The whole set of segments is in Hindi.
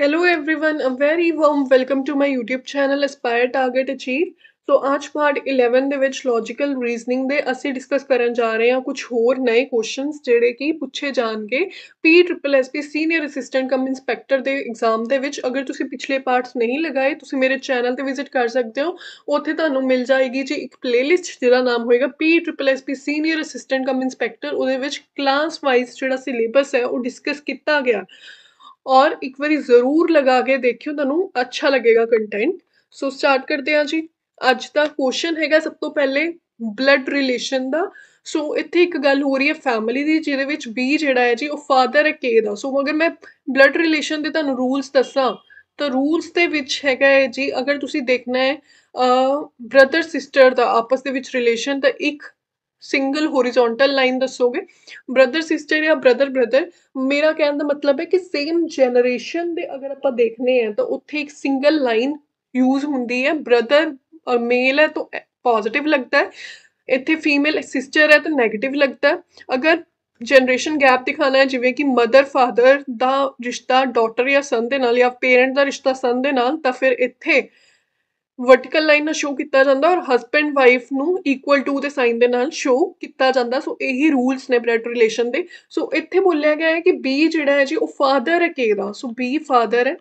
Hello everyone a very warm welcome to my YouTube channel aspire target achieve so आज पार्ट 11 ਦੇ ਵਿੱਚ ਲੌਜੀਕਲ ਰੀਜ਼ਨਿੰਗ ਦੇ ਅਸੀਂ ਡਿਸਕਸ ਕਰਨ ਜਾ ਰਹੇ ਹਾਂ ਕੁਝ ਹੋਰ ਨਏ ਕੁਐਸਚਨਸ ਜਿਹੜੇ ਕਿ ਪੁੱਛੇ ਜਾਣਗੇ P triple SP senior assistant cum inspector ਦੇ ਐਗਜ਼ਾਮ ਦੇ ਵਿੱਚ ਅਗਰ ਤੁਸੀਂ ਪਿਛਲੇ ਪਾਰਟਸ ਨਹੀਂ ਲਗਾਏ ਤੁਸੀਂ ਮੇਰੇ ਚੈਨਲ ਤੇ ਵਿਜ਼ਿਟ ਕਰ ਸਕਦੇ ਹੋ ਉੱਥੇ ਤੁਹਾਨੂੰ ਮਿਲ ਜਾਏਗੀ ਜੀ ਇੱਕ ਪਲੇਲਿਸਟ ਜਿਹਦਾ ਨਾਮ ਹੋਏਗਾ P triple SP senior assistant cum inspector ਉਹਦੇ ਵਿੱਚ ਕਲਾਸ ਵਾਈਜ਼ ਜਿਹੜਾ ਸਿਲੇਬਸ ਹੈ ਉਹ ਡਿਸਕਸ ਕੀਤਾ ਗਿਆ ਔਰ ਇੱਕ ਵਾਰੀ ਜ਼ਰੂਰ ਲਗਾ ਕੇ ਦੇਖਿਓ ਤੁਹਾਨੂੰ ਅੱਛਾ ਲੱਗੇਗਾ ਕੰਟੈਂਟ ਸੋ ਸਟਾਰਟ ਕਰਦੇ ਹਾਂ ਜੀ ਅੱਜ ਦਾ ਕੁਐਸਚਨ ਹੈਗਾ ਸਭ ਤੋਂ ਪਹਿਲੇ ਬਲੱਡ ਰਿਲੇਸ਼ਨ ਦਾ ਸੋ ਇੱਥੇ ਇੱਕ ਗੱਲ ਹੋ ਰਹੀ ਹੈ ਫੈਮਿਲੀ ਦੀ ਜਿਹਦੇ ਵਿੱਚ ਬੀ ਜਿਹੜਾ ਹੈ ਜੀ ਉਹ ਫਾਦਰ ਹੈ ਕੇ ਦਾ ਸੋ ਅਗਰ ਮੈਂ ਬਲੱਡ ਰਿਲੇਸ਼ਨ ਦੇ ਤੁਹਾਨੂੰ ਰੂਲਸ ਦੱਸਾਂ ਤਾਂ ਰੂਲਸ ਦੇ ਵਿੱਚ ਹੈਗਾ ਹੈ ਜੀ ਅਗਰ ਤੁਸੀਂ ਦੇਖਣਾ ਹੈ ਅ ਬ੍ਰਦਰ ਸਿਸਟਰ ਦਾ ਆਪਸ ਦੇ ਵਿੱਚ ਰਿਲੇਸ਼ਨ ਤਾਂ ਇੱਕ सिंगल होरिजोंटल लाइन दसोगे ब्रदर सिस्टर या ब्रदर ब्रदर मेरा कहने का मतलब है कि सेम जनरेशन दे अगर आप देखने हैं तो उत्थे एक सिंगल लाइन यूज होंगी है ब्रदर मेल है तो पॉजिटिव लगता है इतने फीमेल सिस्टर है तो नैगेटिव लगता है अगर जनरेशन गैप दिखाना है जिमें कि मदर फादर का रिश्ता डॉटर या सन के या पेरेंट का रिश्ता सन के फिर इतने वर्टिकल लाइन में शो किया जाता और हसबेंड वाइफ में ईक्ुअल टू के साइन के नो किया जाता सो यही रूल्स ने ब्लड रिलेशन के सो इत बोलिया गया है कि बी जोड़ा है जी वह फादर है के का सो बी फादर है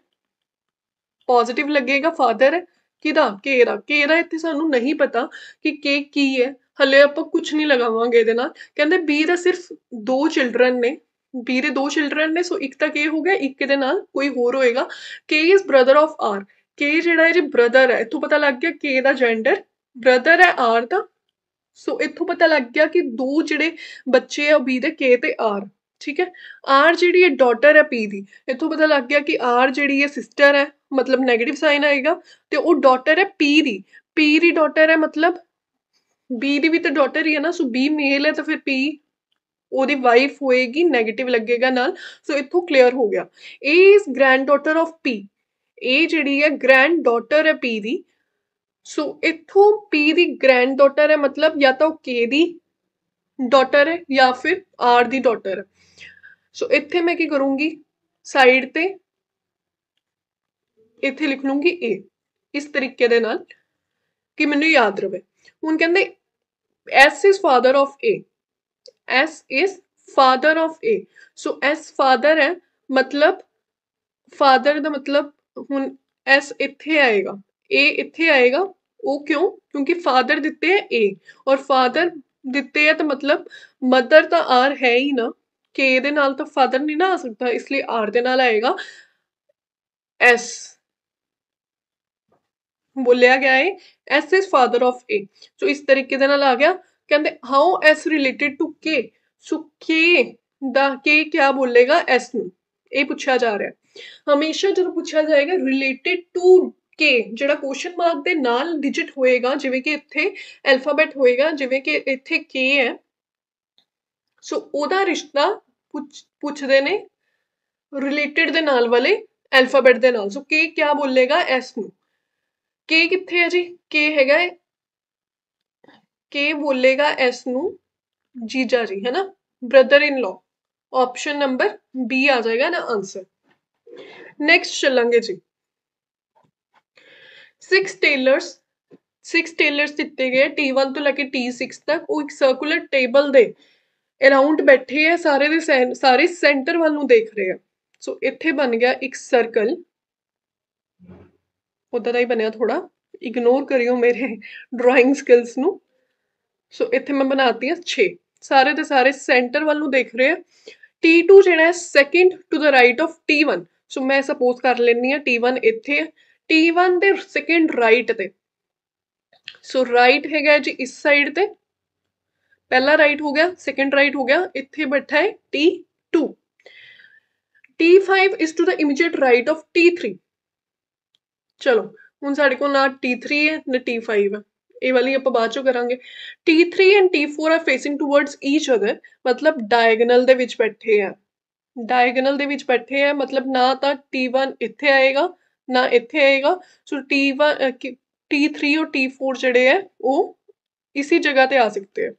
पॉजिटिव लगेगा फादर है कि के रहा इतने सूँ नहीं पता कि के की है हले आप कुछ नहीं लगावे ये कहें बी का सिर्फ दो चिल्ड्रन ने बी दो चिल्ड्रन ने सो एक तो के हो गया एक के कोई होर होएगा K is brother of R K ਜਿਹੜਾ ਇਹ ਬ੍ਰਦਰ ਹੈ ਇਥੋਂ ਪਤਾ ਲੱਗ ਗਿਆ ਕੇ ਦਾ ਜੈਂਡਰ ਬ੍ਰਦਰ ਹੈ ਆਰ ਦਾ ਸੋ ਇਥੋਂ ਪਤਾ ਲੱਗ ਗਿਆ ਕਿ ਦੋ ਜਿਹੜੇ ਬੱਚੇ ਆ ਉਹ ਵੀ ਦੇ ਕੇ ਤੇ ਆਰ ਠੀਕ ਹੈ ਆਰ ਜਿਹੜੀ ਹੈ ਡਾਟਰ ਹੈ ਪੀ ਦੀ ਇਥੋਂ ਪਤਾ ਲੱਗ ਗਿਆ ਕਿ ਆਰ ਜਿਹੜੀ ਹੈ ਸਿਸਟਰ ਹੈ ਮਤਲਬ 네ਗੇਟਿਵ ਸਾਈਨ ਆਏਗਾ ਤੇ ਉਹ ਡਾਟਰ ਹੈ ਪੀ ਦੀ ਪੀ ਦੀ ਡਾਟਰ ਹੈ ਮਤਲਬ ਬੀ ਦੀ ਵੀ ਤਾਂ ਡਾਟਰ ਹੀ ਹੈ ਨਾ ਸੋ ਬੀ ਮੇਲ ਹੈ ਤਾਂ ਫਿਰ ਪੀ ਉਹਦੀ ਵਾਈਫ ਹੋਏਗੀ 네ਗੇਟਿਵ ਲੱਗੇਗਾ ਨਾਲ ਸੋ ਇਥੋਂ ਕਲੀਅਰ ਹੋ ਗਿਆ ਏ ਇਸ ਗ੍ਰੈਂਡ ਡਾਟਰ ਆਫ ਪੀ ਇਹ ਜਿਹੜੀ ਹੈ ਗ੍ਰੈਂਡ ਡਾਟਰ ਹੈ ਪੀ ਦੀ ਸੋ ਇਥੋਂ ਪੀ ਦੀ ਗ੍ਰੈਂਡ ਡਾਟਰ ਹੈ ਮਤਲਬ ਜਾਂ ਤਾਂ ਉਹ ਕੇ ਦੀ ਡਾਟਰ ਹੈ ਜਾਂ ਫਿਰ ਆਰ ਦੀ ਡਾਟਰ ਹੈ ਸੋ ਇੱਥੇ ਮੈਂ ਕੀ ਕਰੂੰਗੀ ਸਾਈਡ ਤੇ ਇੱਥੇ ਲਿਖ ਲੂੰਗੀ ਏ ਇਸ ਤਰੀਕੇ ਦੇ ਨਾਲ ਕਿ ਮੈਨੂੰ ਯਾਦ ਰਵੇ ਹੁਣ ਕਹਿੰਦੇ S is father of A S is father of A so S father ਹੈ ਮਤਲਬ ਫਾਦਰ ਦਾ ਮਤਲਬ हूँ एस इथे आएगा ए इथे आएगा वो क्यों क्योंकि फादर दिते हैं ए और फादर दिते हैं तो मतलब मदर तो आर है ही ना के नाल तो फादर नहीं ना आ सकता इसलिए आर दे नाल आएगा एस बोलिया गया है S is father of A so इस तरीके दे नाल आ गया कहते हाउ एस रिलेटेड टू के सो के द के क्या बोलेगा एस न पूछा जा रहा है हमेशा जो पूछा जाएगा रिलेटेड टू के जरा क्वेश्चन मार्क के नाल डिजिट होएगा जिमें कि इतने एल्फाबैट होएगा जिमें कि इतने के है सो so, ओ रिश्ता पुछ पुछते ने रिलेटिड के नाल वाले एल्फाबैट के नाल सो so, के क्या बोलेगा एस न के कि है जी के हैगा के बोलेगा एस न जीजा जी है ना brother in law option number B आ जाएगा ना आंसर नेक्स्ट चलेंगे जी सिक्स टेलर्स सिक्स टेलर्स दिते गए टी वन तो लैके टी सिक्स तक वो एक सर्कुलर टेबल दे अराउंड बैठे है सारे दे सें, सारे सेंटर वालू देख रहे हैं सो इतें बन गया एक सर्कल उदा का ही बनया थोड़ा इग्नोर करियो मेरे ड्रॉइंग स्किल्स नो सो इत मैं बनाती हाँ छे सारे के सारे सेंटर वालू देख रहे हैं टी टू जो है second to the right of T one so मैं सपोज कर लैनी टी वन इतने टी वन के सैकेंड राइट से सो राइट है जी इस साइड से पहला राइट हो गया सैकेंड राइट हो गया इतने बैठा है T two T five is to the immediate right of T three चलो हूँ साढ़े को ना टी थ्री है ना टी फाइव है ये वाली आप बाद चो करा T three and T four are facing towards each other मतलब डायगनल बैठे हैं ਡਾਇਗੋਨਲ मतलब ना तो टी वन इतने आएगा ना इतने आएगा so T one T three और टी फोर ਜਿਹੜੇ है वो इसी जगह पर आ सकते हैं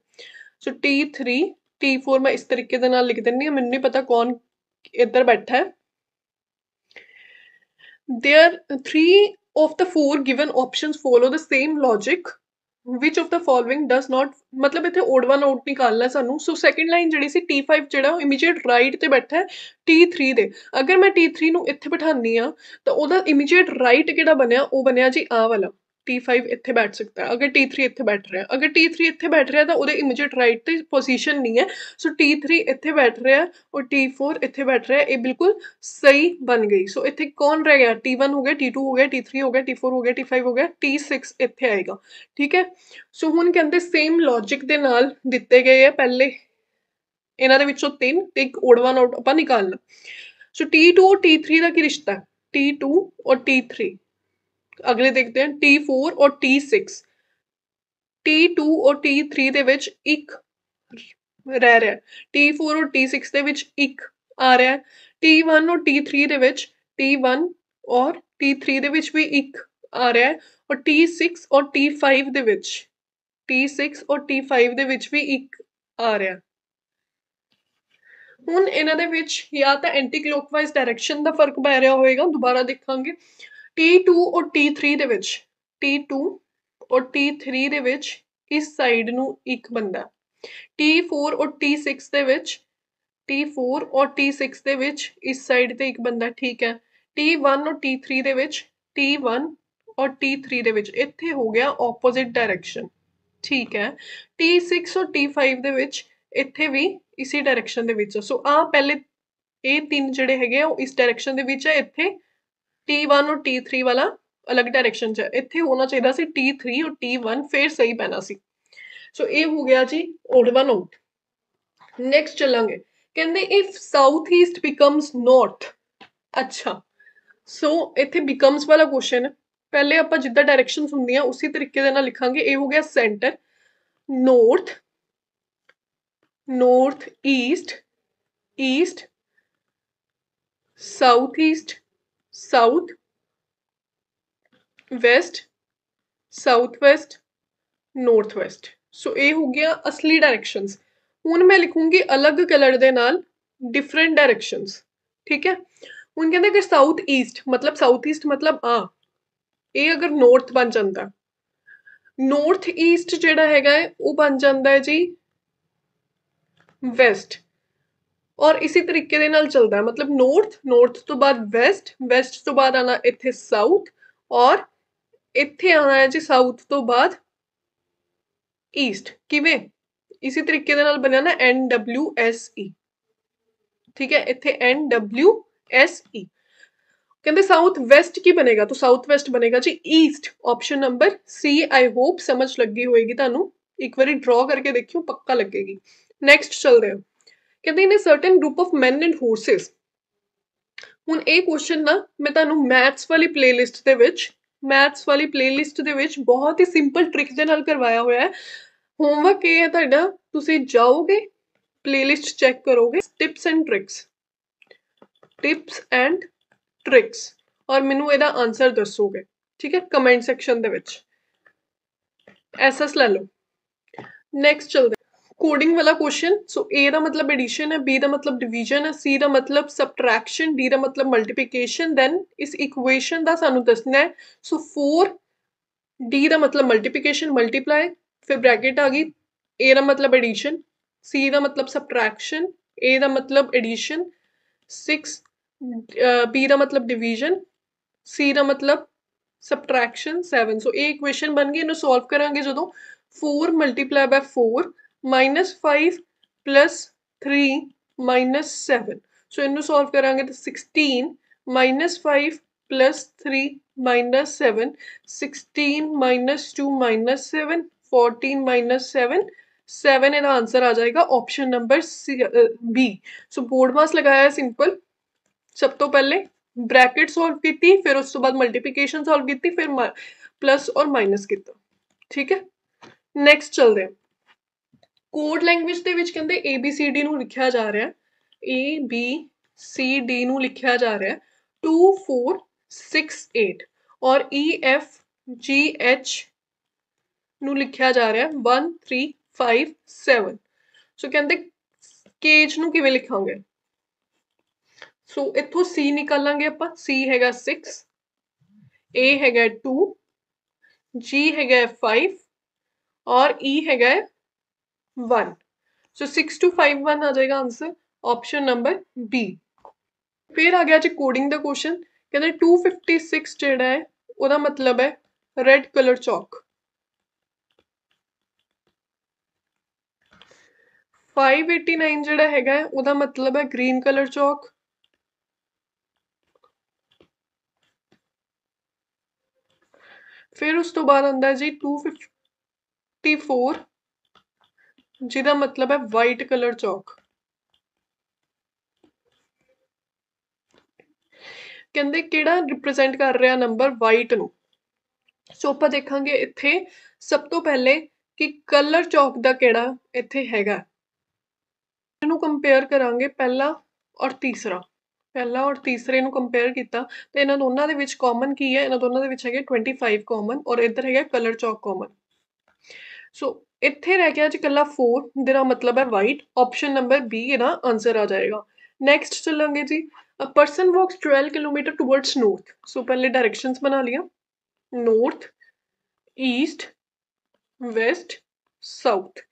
so T three T four मैं इस तरीके लिख दिनी हाँ मैंने नहीं पता कौन इधर बैठा है there three of the four given option follow the same logic which of the following does not ਮਤਲਬ ਇੱਥੇ ਓਡ1 ਆਊਟ ਨਿਕਾਲਣਾ ਸਾਨੂੰ ਸੋ ਸੈਕੰਡ ਲਾਈਨ ਜਿਹੜੀ ਸੀ T5 ਜਿਹੜਾ ਉਹ ਇਮੀਡੀਏਟ ਰਾਈਟ ਤੇ ਬੈਠਾ ਹੈ T3 ਦੇ ਅਗਰ ਮੈਂ T3 ਨੂੰ ਇੱਥੇ ਬਿਠਾਨੀ ਆ ਤਾਂ ਉਹਦਾ ਇਮੀਡੀਏਟ ਰਾਈਟ ਕਿਹੜਾ ਬਣਿਆ ਉਹ ਬਣਿਆ ਜੀ ਆ ਵਾਲਾ ਟੀ 5 ਇੱਥੇ ਬੈਠ ਸਕਦਾ ਹੈ ਅਗਰ ਟੀ3 ਇੱਥੇ ਬੈਠ ਰਿਹਾ ਅਗਰ ਟੀ3 ਇੱਥੇ ਬੈਠ ਰਿਹਾ ਤਾਂ ਉਹਦੇ ਇਮੀਡੀਏਟ ਰਾਈਟ ਤੇ ਪੋਜੀਸ਼ਨ ਨਹੀਂ ਹੈ ਸੋ ਟੀ3 ਇੱਥੇ ਬੈਠ ਰਿਹਾ ਔਰ ਟੀ4 ਇੱਥੇ ਬੈਠ ਰਿਹਾ ਇਹ ਬਿਲਕੁਲ ਸਹੀ ਬਣ ਗਈ ਸੋ ਇੱਥੇ ਕੌਣ ਰਹਿ ਗਿਆ ਟੀ1 ਹੋ ਗਿਆ ਟੀ2 ਹੋ ਗਿਆ ਟੀ3 ਹੋ ਗਿਆ ਟੀ4 ਹੋ ਗਿਆ ਟੀ5 ਹੋ ਗਿਆ ਟੀ6 ਇੱਥੇ ਆਏਗਾ ਠੀਕ ਹੈ ਸੋ ਹੁਣ ਕਹਿੰਦੇ ਸੇਮ ਲੌਜੀਕ ਦੇ ਨਾਲ ਦਿੱਤੇ ਗਏ ਆ ਪਹਿਲੇ ਇਹਨਾਂ ਦੇ ਵਿੱਚੋਂ ਤਿੰਨ ਤੇ ਇੱਕ ਓਡਵਾ ਨੋਟ ਆਪਾਂ ਨਿਕਾਲਣਾ ਸੋ ਟੀ2 ਔਰ ਟੀ3 ਦਾ ਕੀ ਰਿਸ਼ਤਾ ਟੀ2 ਔਰ ਟੀ3 अगले देखते हैं टी फोर और टी सिक्स टी टू और टी थ्री के रह रहा है टी फोर और टी सिक्स के आ रहा है टी वन और टी थ्री के टी वन और टी थ्री के आ रहा है और टी सिक्स और टी फाइव के टी सिक्स और टी फाइव के भी एक आ रहा है हूँ इन्हों एंटी क्लोकवाइज डायरेक्शन का फर्क पै रहा होगा दोबारा देखा टी टू और टी थ्री के टी टू और टी थ्री के इस साइड न एक बंदा टी फोर और टी सिक्स के टी फोर और टी सिक्स के इस साइड तो एक बंदा ठीक है टी वन और टी थ्री के टी वन और टी थ्री के इतने हो गया ओपोजिट डायरेक्शन ठीक है टी सिक्स और टी फाइव के इतने भी इसी डायरेक्शन सो आ पहले ये तीन जोड़े है इस डायरैक्शन के इतने टी वन और टी थ्री वाला अलग डायरेक्शन च इतने होना चाहिए टी थ्री और टी वन फिर सही पैना सी सो so, हो गया जी ओड वन आउट नैक्सट चलेंगे केंद्र if south east becomes north अच्छा सो so, इतने बिकम्स वाला क्वेश्चन पहले आप जिदा डायरेक्शन होंगे उसी तरीके लिखा ये हो गया centre north north east east south east south west south west north west so ਇਹ ਹੋ ਗਿਆ ਅਸਲੀ ਡਾਇਰੈਕਸ਼ਨਸ ਹੁਣ ਮੈਂ ਲਿਖੂੰਗੀ ਅਲੱਗ ਕਲਰ ਦੇ ਨਾਲ ਡਿਫਰੈਂਟ ਡਾਇਰੈਕਸ਼ਨਸ ਠੀਕ ਹੈ ਹੁਣ ਕਹਿੰਦੇ ਅਗਰ ਸਾਊਥ ਈਸਟ ਮਤਲਬ ਸਾਊਥ ਈਸਟ ਮਤਲਬ ਆ ਇਹ ਅਗਰ ਨਾਰਥ ਬਣ ਜਾਂਦਾ ਨਾਰਥ ਈਸਟ ਜਿਹੜਾ ਹੈਗਾ ਉਹ ਬਣ ਜਾਂਦਾ ਹੈ ਜੀ ਵੈਸਟ ਔਰ ਇਸੇ ਤਰੀਕੇ ਦੇ ਨਾਲ ਚੱਲਦਾ ਮਤਲਬ ਨਾਰਥ ਨਾਰਥ ਤੋਂ ਬਾਅਦ ਵੈਸਟ ਵੈਸਟ ਤੋਂ ਬਾਅਦ ਆਣਾ ਇੱਥੇ ਸਾਊਥ ਔਰ ਇੱਥੇ ਆਣਾ ਹੈ ਜੀ ਸਾਊਥ ਤੋਂ ਬਾਅਦ ਈਸਟ ਕਿਵੇਂ ਇਸੇ ਤਰੀਕੇ ਦੇ ਨਾਲ ਬਣਿਆ ਨਾ ਐਨ ਡਬਲਯੂ ਐਸ ਈ ठीक है इतने एन डब्ल्यू एस ई कहते साउथ वेस्ट की बनेगा तो साउथ वेस्ट बनेगा जी east option number C I hope समझ लगी होएगी ਤੁਹਾਨੂੰ ਇੱਕ ਵਾਰੀ ਡਰਾ ਕਰਕੇ ਦੇਖਿਓ ਪੱਕਾ ਲੱਗੇਗੀ ਨੈਕਸਟ ਚੱਲਦੇ ਹਾਂ ਕਹਿੰਦੇ ਨੇ certain group of men and horses ਹੁਣ ਇਹ ਕੁਐਸਚਨ ਨਾ ਮੈਂ ਤੁਹਾਨੂੰ ਮੈਥਸ ਵਾਲੀ ਪਲੇਲਿਸਟ ਦੇ ਵਿੱਚ ਮੈਥਸ ਵਾਲੀ ਪਲੇਲਿਸਟ ਦੇ ਵਿੱਚ ਬਹੁਤ ਹੀ ਸਿੰਪਲ ਟ੍ਰਿਕ ਦੇ ਨਾਲ ਕਰਵਾਇਆ ਹੋਇਆ ਹੈ ਹੋਮਵਰਕ ਇਹ ਹੈ ਤੁਹਾਡਾ ਤੁਸੀਂ ਜਾਓਗੇ ਪਲੇਲਿਸਟ ਚੈੱਕ ਕਰੋਗੇ tips and tricks tips and tricks ਔਰ ਮੈਨੂੰ ਇਹਦਾ ਆਨਸਰ ਦੱਸੋਗੇ ਠੀਕ ਹੈ ਕਮੈਂਟ ਸੈਕਸ਼ਨ ਦੇ ਵਿੱਚ ਐਸਐਸ ਲੈ ਲਓ ਨੈਕਸਟ ਚਲਦੇ कोडिंग वाला क्वेश्चन सो ए का मतलब एडिशन है बी का मतलब डिवीजन है सी का मतलब सबट्रैक्शन डी का मतलब मल्टीप्लीकेशन दैन इस इक्वेशन का सानू दसना है सो फोर डी का मतलब मल्टीप्लीकेशन मल्टीप्लाई फिर ब्रैकेट आ गई ए का मतलब एडिशन सी का मतलब सबट्रैक्शन ए का मतलब एडिशन सिक्स बी का मतलब डिवीजन सी का मतलब सबट्रैक्शन सैवन सो ये इक्वेशन बन गई इन्होंने सॉल्व करा जो four multiply by four minus five plus three minus seven so इन सॉल्व करा तो sixteen minus five plus three minus seven sixteen minus two minus seven fourteen minus seven seven इनका आंसर आ जाएगा option number C B so BODMAS लगाया सिंपल सब तो पहले ब्रैकेट सॉल्व की फिर उस तो बाद मल्टीप्लीकेशन सॉल्व की फिर प्लस और माइनस किया ठीक है नेक्स्ट चल हैं कोड लैंग्वेज के कहते ए बी सी डी लिखा जा रहा ए बी सी डी लिखा जा रहा टू फोर सिक्स एट और ई एफ जी एच निख्या जा रहा one three five seven so केंद्र केज न कि लिखोंगे सो so, इतों सी निकाला आप सी है सिक्स ए हैगा टू जी हैगा फाइव और ई e हैगा one so six two five one आ जाएगा आंसर ऑप्शन नंबर बी फिर आ गया जी कोडिंग द क्वेश्चन कहते टू फिफ्टी सिक्स जोड़ा है वह मतलब है रेड कलर चौक फाइव एटी नाइन जोड़ा है वह मतलब है ग्रीन कलर चौक फिर उस तो बाद आता है जी टू फिफ्टी फोर ਜਿਹਦਾ ਮਤਲਬ ਹੈ ਵਾਈਟ ਕਲਰ ਚੌਕ ਕਹਿੰਦੇ ਕਿਹੜਾ ਰਿਪਰੈਜ਼ੈਂਟ ਕਰ ਰਿਹਾ ਨੰਬਰ ਵਾਈਟ ਨੂੰ ਸੋ ਆਪਾਂ ਦੇਖਾਂਗੇ ਇੱਥੇ ਸਭ ਤੋਂ ਪਹਿਲੇ ਕਿ ਕਲਰ ਚੌਕ ਦਾ ਕਿਹੜਾ ਇੱਥੇ ਹੈਗਾ ਇਹਨੂੰ ਕੰਪੇਅਰ ਕਰਾਂਗੇ ਪਹਿਲਾ ਔਰ ਤੀਸਰਾ ਪਹਿਲਾ ਔਰ ਤੀਸਰੇ ਨੂੰ ਕੰਪੇਅਰ ਕੀਤਾ ਤੇ ਇਹਨਾਂ ਦੋਨਾਂ ਦੇ ਵਿੱਚ ਕਾਮਨ ਕੀ ਹੈ ਇਹਨਾਂ ਦੋਨਾਂ ਦੇ ਵਿੱਚ ਹੈਗੇ 25 ਕਾਮਨ ਔਰ ਇੱਧਰ ਹੈਗਾ ਕਲਰ ਚੌਕ ਕਾਮਨ सो ਇੱਥੇ रह गया जी कला फोर ਜਿਹੜਾ मतलब है वाइट ऑप्शन नंबर बी ਇਹਦਾ ਆਨਸਰ ਆ ਜਾਏਗਾ नेक्स्ट चलेंगे जी a person walks twelve kilometre towards north so पहले डायरेक्शन बना लिया नॉर्थ ईस्ट वैसट साउथ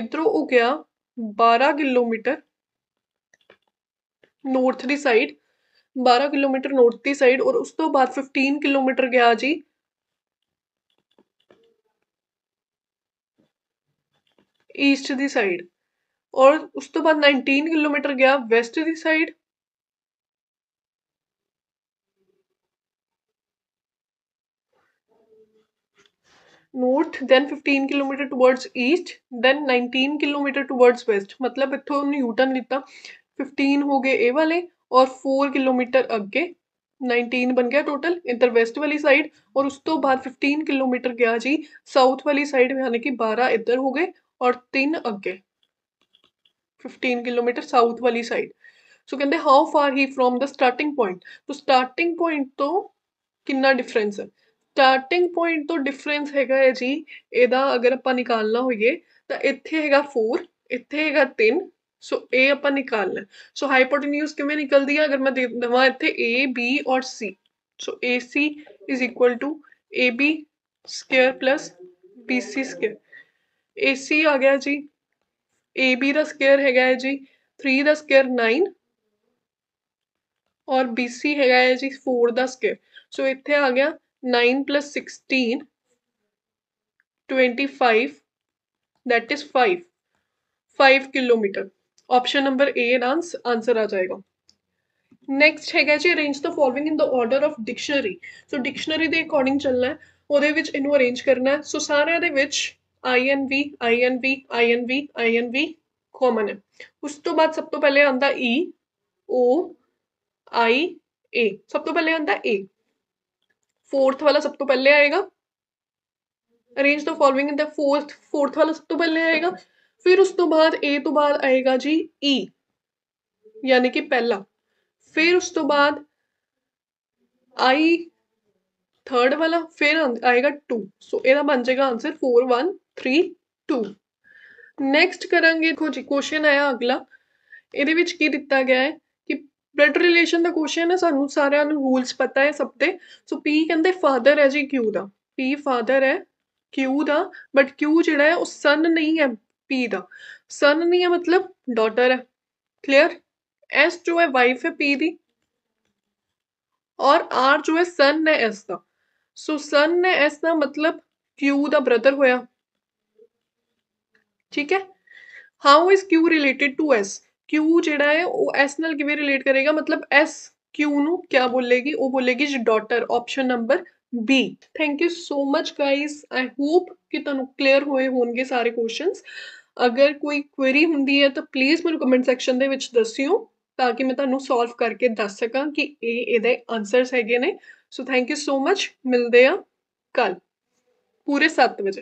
इधरों हो गया बारह किलोमीटर नॉर्थ की साइड बारह किलोमीटर नॉर्थ की साइड और उस तो बाद 15 किलोमीटर गया जी ਈਸਟ ਦੀ ਸਾਈਡ ਔਰ ਉਸ ਤੋਂ ਬਾਅਦ 19 ਕਿਲੋਮੀਟਰ ਗਿਆ ਵੈਸਟ ਦੀ side north then 15 kilometre towards east then 19 kilometre towards west ਮਤਲਬ ਇੱਥੋਂ ਉਹਨੇ ਯੂਟਰਨ ਲਿੱਤਾ 15 ਹੋ ਗਏ ਇਹ ਵਾਲੇ ਔਰ 4 ਕਿਲੋਮੀਟਰ ਅੱਗੇ 19 ਬਣ ਗਿਆ ਟੋਟਲ ਇੰਦਰ ਵੈਸਟ ਵਾਲੀ ਸਾਈਡ ਔਰ ਉਸ ਤੋਂ ਬਾਅਦ 15 ਕਿਲੋਮੀਟਰ ਗਿਆ ਜੀ ਸਾਊਥ ਵਾਲੀ ਸਾਈਡ ਯਾਨੀ ਕਿ 12 ਇੱਧਰ ਹੋ ਗਏ और तीन अगे फिफ्टीन किलोमीटर साउथ वाली साइड सो कहते how far he from the starting point तो स्टार्टिंग पॉइंट तो कि डिफरेंस है स्टार्टिंग पॉइंट तो डिफरेंस हैगा है जी एदा अगर आप निकालना होइए इतने हैगा फोर इतने है तीन सो ए आप निकालना सो हाईपोटिन्यूज किमें निकलती है अगर मैं दे देव इतने ए बी और C so A C is equal to A B square plus B C square A C आ गया जी ए बी का स्केयर है जी थ्री का स्केयर नाइन और बी सी है जी फोर का स्केयर सो इतने आ गया nine plus sixteen twenty five that is five five kilometre option number A डांस आंसर आ जाएगा नैक्सट है जी arrange the following in the order of dictionary so dictionary के अकॉर्डिंग चलना है वो अरेज करना है सो सारे INV INV INV INV common है उस तो बाद सब तो पहले ਆਉਂਦਾ E O I A सब तो पहले आता A फोर्थ वाला सब तो पहले आएगा arrange the following in the fourth fourth वाला सब तो पहले आएगा फिर उस तो बाद ए तो बाद आएगा जी ई e. यानी कि पहला फिर उस तो बाद आई थर्ड वाला फिर आएगा टू सो so, बन जाएगा answer four one three two next करा देखो जी क्वेश्चन आया अगला ये की दिता गया है कि ब्लड रिलेशन का क्वेश्चन है सू सार रूल्स पता है सब के सो पी कहते फादर है जी क्यू का पी फादर है क्यू का बट क्यू जो सन नहीं है पी का सन नहीं है मतलब डॉटर है क्लीयर एस जो है वाइफ है पी की और आर जो है सन है एस का सो सन है एस का मतलब क्यू का ब्रदर होया ठीक है how is Q related to S Q जेड़ा है वो एस नाल किवें रिलेट करेगा मतलब एस क्यू नु क्या बोलेगी वो बोलेगी जी daughter option number B thank you so much guys I hope कि तनु क्लियर होए होंगे सारे क्वेश्चन अगर कोई क्वेरी होंगी है तो प्लीज़ मैं कमेंट सैक्शन के दस्यो ताकि मैं तुम्हें सॉल्व करके दस सकता कि ये आंसर है so thank you so much मिलते हैं कल पूरे सत्त बजे